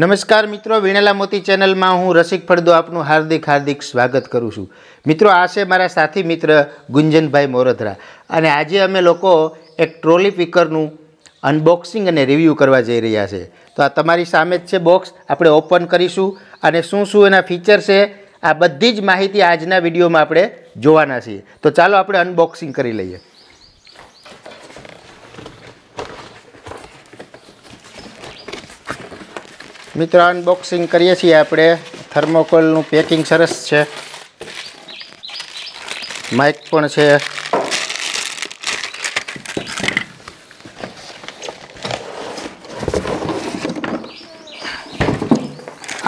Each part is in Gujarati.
નમસ્કાર મિત્રો વીણેલા મોતી ચેનલમાં હું રસિક ફળદો આપનું હાર્દિક હાર્દિક સ્વાગત કરું છું મિત્રો આ છે મારા સાથી મિત્ર ગુંજનભાઈ મોરધરા અને આજે અમે લોકો એક ટ્રોલી પિકરનું અનબોક્સિંગ અને રિવ્યૂ કરવા જઈ રહ્યા છે તો આ તમારી સામે જ છે બોક્સ આપણે ઓપન કરીશું અને શું શું એના ફીચર છે આ બધી જ માહિતી આજના વિડીયોમાં આપણે જોવાના છીએ તો ચાલો આપણે અનબોક્સિંગ કરી લઈએ મિત્રો અનબોક્સિંગ કરીએ છીએ આપણે થર્મોકોલનું પેકિંગ સરસ છે માઇક પણ છે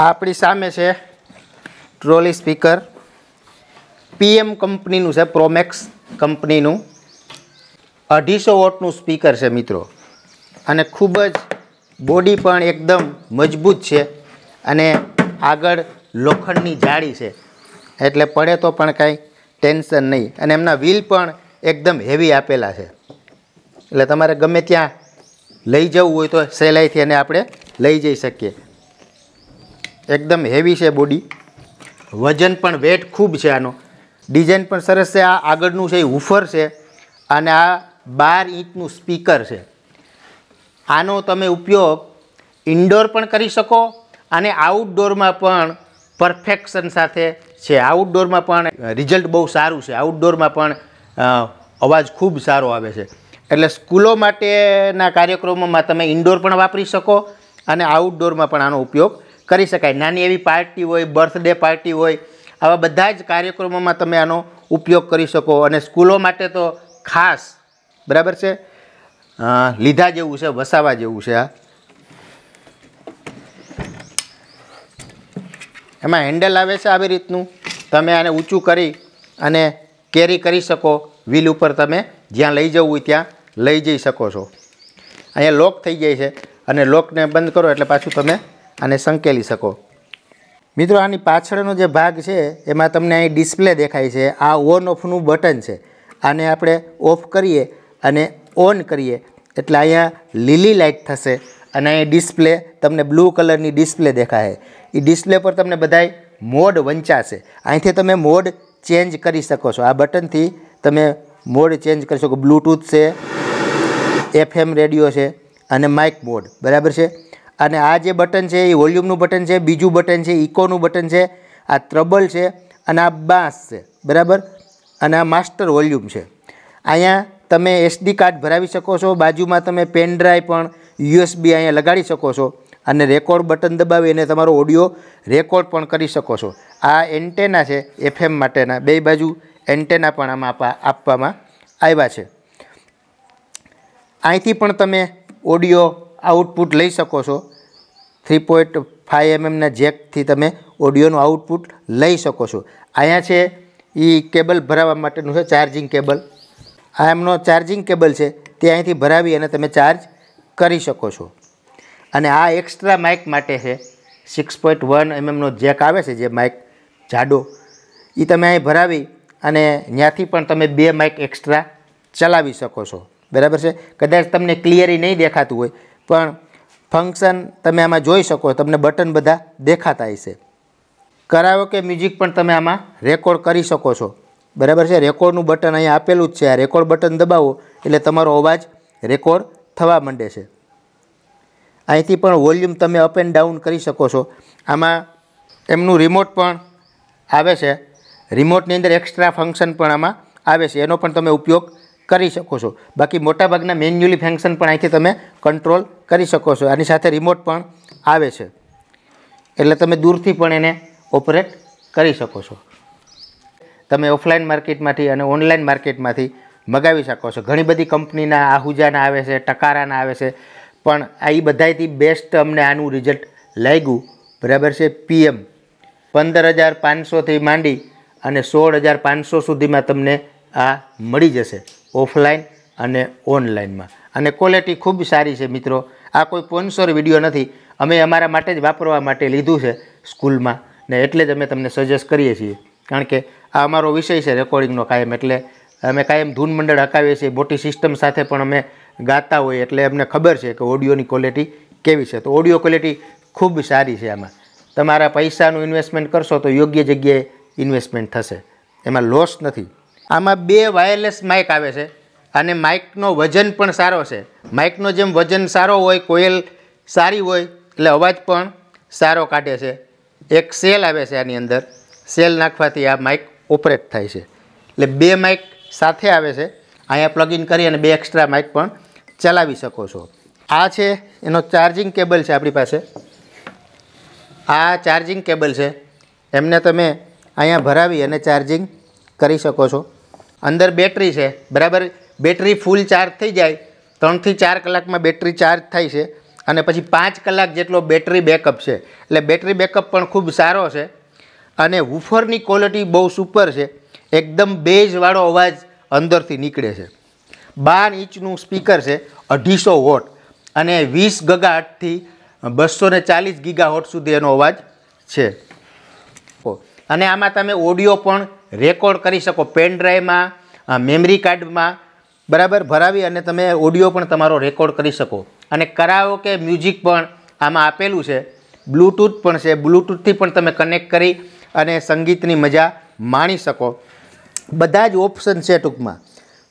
આપણી સામે છે ટ્રોલી સ્પીકર પીએમ કંપનીનું છે પ્રોમેક્સ કંપનીનું અઢીસો વોટનું સ્પીકર છે મિત્રો અને ખૂબ જ બોડી પણ એકદમ મજબૂત છે અને આગળ લોખંડની જાળી છે એટલે પડે તો પણ કાંઈ ટેન્શન નહીં અને એમના વ્હીલ પણ એકદમ હેવી આપેલા છે એટલે તમારે ગમે ત્યાં લઈ જવું હોય તો સહેલાઈથી એને આપણે લઈ જઈ શકીએ એકદમ હેવી છે બોડી વજન પણ વેટ ખૂબ છે આનો ડિઝાઇન પણ સરસ છે આ આગળનું છે એ હુફર છે અને આ બાર ઇંચનું સ્પીકર છે આનો તમે ઉપયોગ ઇન્ડોર પણ કરી શકો અને આઉટડોરમાં પણ પરફેક્શન સાથે છે આઉટડોરમાં પણ રિઝલ્ટ બહુ સારું છે આઉટડોરમાં પણ અવાજ ખૂબ સારો આવે છે એટલે સ્કૂલો માટેના કાર્યક્રમોમાં તમે ઇન્ડોર પણ વાપરી શકો અને આઉટડોરમાં પણ આનો ઉપયોગ કરી શકાય નાની એવી પાર્ટી હોય બર્થડે પાર્ટી હોય આવા બધા જ કાર્યક્રમોમાં તમે આનો ઉપયોગ કરી શકો અને સ્કૂલો માટે તો ખાસ બરાબર છે લીધા જેવું છે વસાવા જેવું છે આ એમાં હેન્ડલ આવે છે આવી રીતનું તમે આને ઊંચું કરી અને કેરી કરી શકો વ્હીલ ઉપર તમે જ્યાં લઈ જવું હોય ત્યાં લઈ જઈ શકો છો અહીંયા લોક થઈ જાય છે અને લોકને બંધ કરો એટલે પાછું તમે આને સંકેલી શકો મિત્રો આની પાછળનો જે ભાગ છે એમાં તમને અહીં ડિસ્પ્લે દેખાય છે આ ઓન ઓફનું બટન છે આને આપણે ઓફ કરીએ અને ઓન કરીએ એટલે અહીંયા લીલી લાઇટ થશે અને અહીંયા ડિસ્પ્લે તમને બ્લુ કલરની ડિસ્પ્લે દેખાશે એ ડિસ્પ્લે પર તમને બધાય મોડ વંચાશે અહીંથી તમે મોડ ચેન્જ કરી શકો છો આ બટનથી તમે મોડ ચેન્જ કરી શકો બ્લૂટૂથ છે એફએમ રેડિયો છે અને માઇક મોડ બરાબર છે અને આ જે બટન છે એ વોલ્યુમનું બટન છે બીજું બટન છે ઇકોનું બટન છે આ ટ્રબલ છે અને આ બાંસ છે બરાબર અને આ માસ્ટર વોલ્યુમ છે અહીંયા તમે એસડી કાર્ડ ભરાવી શકો છો બાજુમાં તમે પેન ડ્રાઈવ પણ યુએસબી અહીંયા લગાડી શકો છો અને રેકોર્ડ બટન દબાવી અને તમારો ઓડિયો રેકોર્ડ પણ કરી શકો છો આ એન્ટેના છે એફએમ માટેના બે બાજુ એન્ટેના પણ આમાં આપવામાં આવ્યા છે અહીંથી પણ તમે ઓડિયો આઉટપુટ લઈ શકો છો થ્રી પોઈન્ટ ફાઇવ એમએમના જેકથી તમે ઓડિયોનું આઉટપુટ લઈ શકો છો અહીંયા છે એ કેબલ ભરાવવા માટેનું છે ચાર્જિંગ કેબલ આ એમનો ચાર્જિંગ કેબલ છે તે અહીંથી ભરાવી અને તમે ચાર્જ કરી શકો છો અને આ એક્સ્ટ્રા માઇક માટે છે સિક્સ પોઈન્ટ વન એમએમનો જેક આવે છે જે માઇક જાડો એ તમે અહીં ભરાવી અને ત્યાંથી પણ તમે બે માઇક એક્સ્ટ્રા ચલાવી શકો છો બરાબર છે કદાચ તમને ક્લિયરી નહીં દેખાતું હોય પણ ફંક્શન તમે આમાં જોઈ શકો તમને બટન બધા દેખાતા હશે કરાવો કે મ્યુઝિક પણ તમે આમાં રેકોર્ડ કરી શકો છો બરાબર છે રેકોર્ડનું બટન અહીંયા આપેલું જ છે આ રેકોર્ડ બટન દબાવો એટલે તમારો અવાજ રેકોર્ડ થવા માંડે છે અહીંથી પણ વોલ્યુમ તમે અપ એન્ડ ડાઉન કરી શકો છો આમાં એમનું રિમોટ પણ આવે છે રિમોટની અંદર એક્સ્ટ્રા ફંક્શન પણ આમાં આવે છે એનો પણ તમે ઉપયોગ કરી શકો છો બાકી મોટાભાગના મેન્યુઅલી ફંક્શન પણ અહીંથી તમે કંટ્રોલ કરી શકો છો આની સાથે રિમોટ પણ આવે છે એટલે તમે દૂરથી પણ એને ઓપરેટ કરી શકો છો તમે ઓફલાઈન માર્કેટમાંથી અને ઓનલાઈન માર્કેટમાંથી મગાવી શકો છો ઘણી બધી કંપનીના આહુજાના આવે છે ટકારાના આવે છે પણ આ એ બધાથી બેસ્ટ અમને આનું રિઝલ્ટ લાગ્યું બરાબર છે પીએમ પંદર હજાર પાંચસોથી માંડી અને સોળ હજાર પાંચસો સુધીમાં તમને આ મળી જશે ઓફલાઈન અને ઓનલાઈનમાં અને ક્વોલિટી ખૂબ સારી છે મિત્રો આ કોઈ સ્પોન્સર વિડીયો નથી અમે અમારા માટે જ વાપરવા માટે લીધું છે સ્કૂલમાં ને એટલે જ અમે તમને સજેસ્ટ કરીએ છીએ કારણ કે આ અમારો વિષય છે રેકોર્ડિંગનો કાયમ એટલે અમે કાયમ ધૂન મંડળ હકાવીએ છીએ મોટી સિસ્ટમ સાથે પણ અમે ગાતા હોઈએ એટલે અમને ખબર છે કે ઓડિયોની ક્વોલિટી કેવી છે તો ઓડિયો ક્વોલિટી ખૂબ સારી છે આમાં તમારા પૈસાનું ઇન્વેસ્ટમેન્ટ કરશો તો યોગ્ય જગ્યાએ ઇન્વેસ્ટમેન્ટ થશે એમાં લોસ નથી આમાં બે વાયરલેસ માઇક આવે છે અને માઇકનો વજન પણ સારો છે માઇકનો જેમ વજન સારો હોય કોયલ સારી હોય એટલે અવાજ પણ સારો કાઢે છે એક સેલ આવે છે આની અંદર સેલ નાખવાથી આ માઇક ઓપરેટ થાય છે એટલે બે માઇક સાથે આવે છે અહીંયા પ્લગઇન કરી અને બે એક્સ્ટ્રા માઇક પણ ચલાવી શકો છો આ છે એનો ચાર્જિંગ કેબલ છે આપણી પાસે આ ચાર્જિંગ કેબલ છે એમને તમે અહીંયા ભરાવી અને ચાર્જિંગ કરી શકો છો અંદર બેટરી છે બરાબર બેટરી ફૂલ ચાર્જ થઈ જાય ત્રણથી ચાર કલાકમાં બેટરી ચાર્જ થાય છે અને પછી પાંચ કલાક જેટલો બેટરી બેકઅપ છે એટલે બેટરી બેકઅપ પણ ખૂબ સારો છે અને વૂફરની ક્વોલિટી બહુ સુપર છે એકદમ બેઝવાળો અવાજ અંદરથી નીકળે છે બાર ઇંચનું સ્પીકર છે અઢીસો વોટ અને વીસ ગગાટથી બસો ને ચાલીસ ગીગા હોટ સુધી એનો અવાજ છે અને આમાં તમે ઓડિયો પણ રેકોર્ડ કરી શકો પેનડ્રાઈવમાં મેમરી કાર્ડમાં બરાબર ભરાવી અને તમે ઓડિયો પણ તમારો રેકોર્ડ કરી શકો અને કરાવો કે મ્યુઝિક પણ આમાં આપેલું છે બ્લૂટૂથ પણ છે બ્લૂટૂથથી પણ તમે કનેક્ટ કરી અને સંગીતની મજા માણી શકો બધા જ ઓપ્શન છે ટૂંકમાં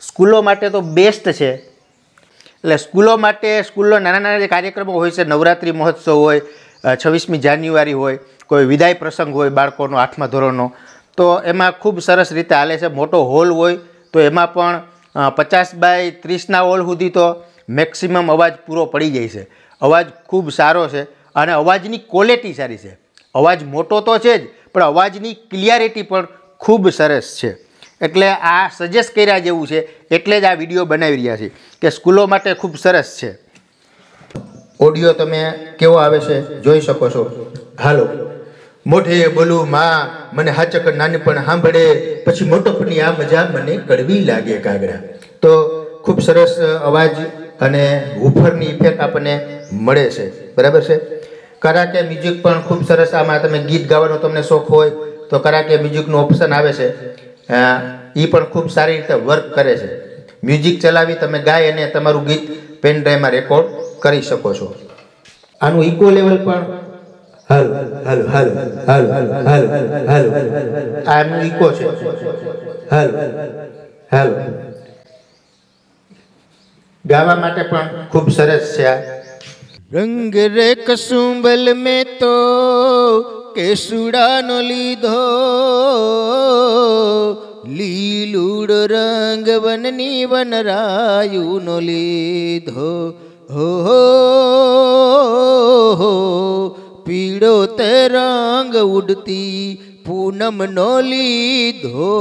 સ્કૂલો માટે તો બેસ્ટ છે એટલે સ્કૂલો માટે સ્કૂલનો નાના નાના જે કાર્યક્રમો હોય છે નવરાત્રી મહોત્સવ હોય છવ્વીસમી જાન્યુઆરી હોય કોઈ વિદાય પ્રસંગ હોય બાળકોનો આઠમા ધોરણનો તો એમાં ખૂબ સરસ રીતે હાલે છે મોટો હોલ હોય તો એમાં પણ પચાસ બાય ત્રીસના હોલ સુધી તો મેક્સિમમ અવાજ પૂરો પડી જાય છે અવાજ ખૂબ સારો છે અને અવાજની ક્વોલિટી સારી છે અવાજ મોટો તો છે જ પણ અવાજની ક્લિયારિટી પણ ખૂબ સરસ છે એટલે આ સજેસ્ટ કર્યા જેવું છે એટલે જ આ વિડીયો બનાવી રહ્યા છે કે સ્કૂલો માટે ખૂબ સરસ છે ઓડિયો તમે કેવો આવે છે જોઈ શકો છો હાલો મોઢે બોલું માં મને હાચક નાનપણ સાંભળે પછી મોટોપની આ મજા મને કડવી લાગે કાગરા તો ખૂબ સરસ અવાજ અને હુફરની ઇફેક્ટ આપણને મળે છે બરાબર છે કરાકે મ્યુઝિક પણ ખૂબ સરસ આમાં તમે ગીત ગાવાનો તમને શોખ હોય તો કરાકે મ્યુઝિકનું ઓપ્શન આવે છે એ પણ ખૂબ સારી રીતે વર્ક કરે છે મ્યુઝિક ચલાવી તમે ગાય અને તમારું ગીત પેન ડ્રાઈવમાં રેકોર્ડ કરી શકો છો આનું ઇકો લેવલ પણ આનું ઇકો છે ગાવા માટે પણ ખૂબ સરસ છે આ રંગ રે કસુંબલ મેં તો કેસુડાનો લીધો લીલુડ રંગ વનની વનરાયુનો લીધો હો હો પીળો તે રંગ ઉડતી પૂનમનો લીધો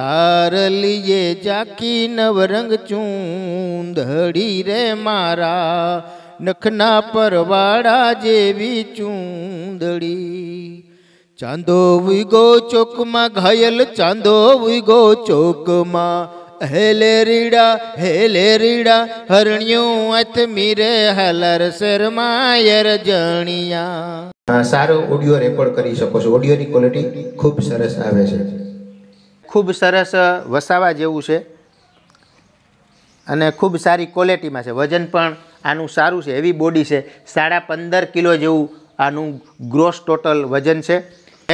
તાર લીએ જાકી નવરંગ ચૂંદડી રે મારા નખના પરવાળા જેવી ચૂંદડી ચાંદો વિગો ચોકમાં ઘાયલ ચાંદો ઉગો ચોકમાં હેલે રીડા હેલે રીડા હરણ્યું અથમી રે હલર શરમાયર જણિયા સારો ઓડિયો રેકોર્ડ કરી શકો છો ઓડિયોની ક્વોલિટી ખૂબ સરસ આવે છે ખૂબ સરસ વસાવા જેવું છે અને ખૂબ સારી ક્વોલિટીમાં છે વજન પણ આનું સારું છે હેવી બોડી છે સાડા પંદર કિલો જેવું આનું ગ્રોસ ટોટલ વજન છે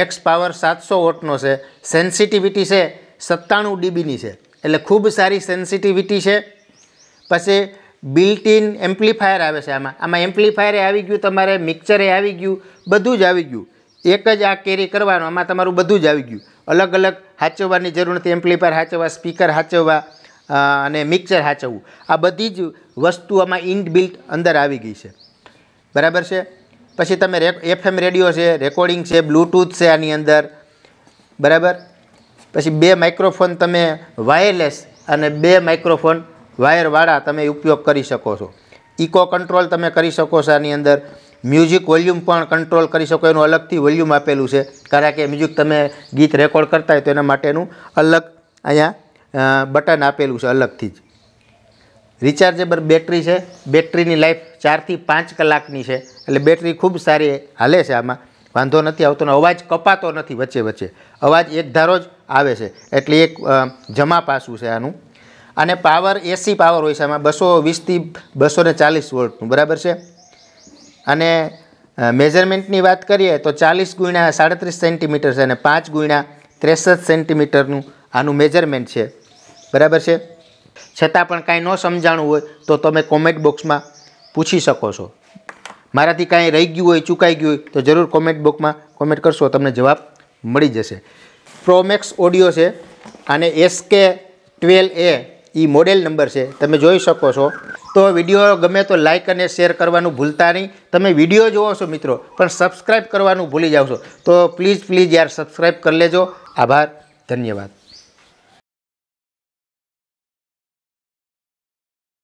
એક્સ પાવર સાતસો વોટનો છે સેન્સિટિવિટી છે સત્તાણું ડીબીની છે એટલે ખૂબ સારી સેન્સિટિવિટી છે પછી બિલ્ટ ઇન એમ્પ્લીફાયર આવે છે આમાં આમાં એમ્પ્લીફાયરે આવી ગયું તમારે મિક્સરે આવી ગયું બધું જ આવી ગયું એક જ આ કેરી કરવાનું આમાં તમારું બધું જ આવી ગયું અલગ અલગ હાચવવાની જરૂર નથી એમ્પ્લીફાયર હાચવવા સ્પીકર હાચવવા અને મિક્સર સાચવવું આ બધી જ વસ્તુ આમાં ઇનબિલ્ટ અંદર આવી ગઈ છે બરાબર છે પછી તમે એફએમ રેડિયો છે રેકોર્ડિંગ છે બ્લૂટૂથ છે આની અંદર બરાબર પછી બે માઇક્રોફોન તમે વાયરલેસ અને બે માઇક્રોફોન વાયરવાળા તમે ઉપયોગ કરી શકો છો ઇકો કંટ્રોલ તમે કરી શકો છો આની અંદર મ્યુઝિક વોલ્યુમ પણ કંટ્રોલ કરી શકો એનું અલગથી વોલ્યુમ આપેલું છે કારણ કે મ્યુઝિક તમે ગીત રેકોર્ડ કરતા હોય તો એના માટેનું અલગ અહીંયા બટન આપેલું છે અલગથી જ રિચાર્જેબલ બેટરી છે બેટરીની લાઈફ ચારથી પાંચ કલાકની છે એટલે બેટરી ખૂબ સારી હાલે છે આમાં વાંધો નથી આવતો ને અવાજ કપાતો નથી વચ્ચે વચ્ચે અવાજ એક ધારો જ આવે છે એટલે એક જમા પાસું છે આનું અને પાવર એસી પાવર હોય છે આમાં બસો વીસથી બસો ને ચાલીસ વોલ્ટનું બરાબર છે અને મેઝરમેન્ટની વાત કરીએ તો ચાલીસ ગુણ્યા સાડત્રીસ સેન્ટીમીટર છે અને પાંચ ગુણ્યા ત્રેસઠ સેન્ટીમીટરનું આનું મેજરમેન્ટ છે બરાબર છે છતાં પણ કાંઈ ન સમજાણું હોય તો તમે કોમેન્ટ બોક્સમાં પૂછી શકો છો મારાથી કાંઈ રહી ગયું હોય ચૂકાઈ ગયું હોય તો જરૂર કોમેન્ટ બોક્સમાં કોમેન્ટ કરશો તમને જવાબ મળી જશે પ્રોમેક્સ ઓડિયો છે અને SK twelve A A model number છે તમે જોઈ શકો છો તો વિડીયો ગમે તો લાઇક અને શેર કરવાનું ભૂલતા નહીં તમે વિડીયો જોવો છો મિત્રો પણ સબસ્ક્રાઈબ કરવાનું ભૂલી જાઓ છો તો પ્લીઝ પ્લીઝ યાર સબસ્ક્રાઈબ કરી લેજો આભાર ધન્યવાદ